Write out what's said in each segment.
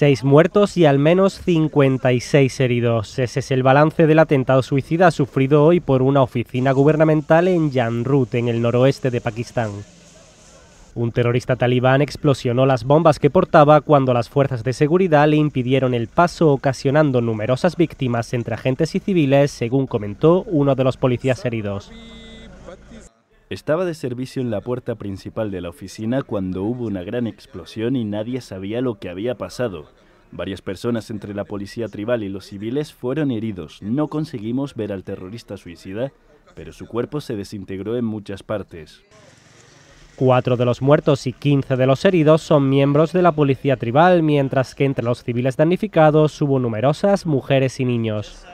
Seis muertos y al menos 56 heridos. Ese es el balance del atentado suicida sufrido hoy por una oficina gubernamental en Janrut, en el noroeste de Pakistán. Un terrorista talibán explosionó las bombas que portaba cuando las fuerzas de seguridad le impidieron el paso, ocasionando numerosas víctimas entre agentes y civiles, según comentó uno de los policías heridos. Estaba de servicio en la puerta principal de la oficina cuando hubo una gran explosión y nadie sabía lo que había pasado. Varias personas entre la policía tribal y los civiles fueron heridos. No conseguimos ver al terrorista suicida, pero su cuerpo se desintegró en muchas partes. Cuatro de los muertos y 15 de los heridos son miembros de la policía tribal, mientras que entre los civiles damnificados hubo numerosas mujeres y niños.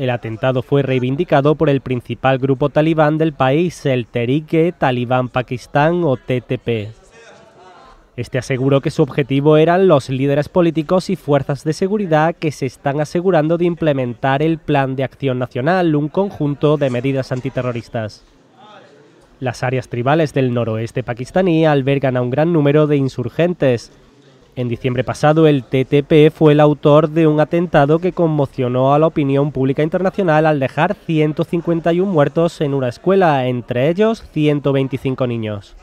El atentado fue reivindicado por el principal grupo talibán del país, el tehrik Talibán Pakistán o TTP. Este aseguró que su objetivo eran los líderes políticos y fuerzas de seguridad que se están asegurando de implementar el Plan de Acción Nacional, un conjunto de medidas antiterroristas. Las áreas tribales del noroeste pakistaní albergan a un gran número de insurgentes, en diciembre pasado, el TTP fue el autor de un atentado que conmocionó a la opinión pública internacional al dejar 151 muertos en una escuela, entre ellos 125 niños.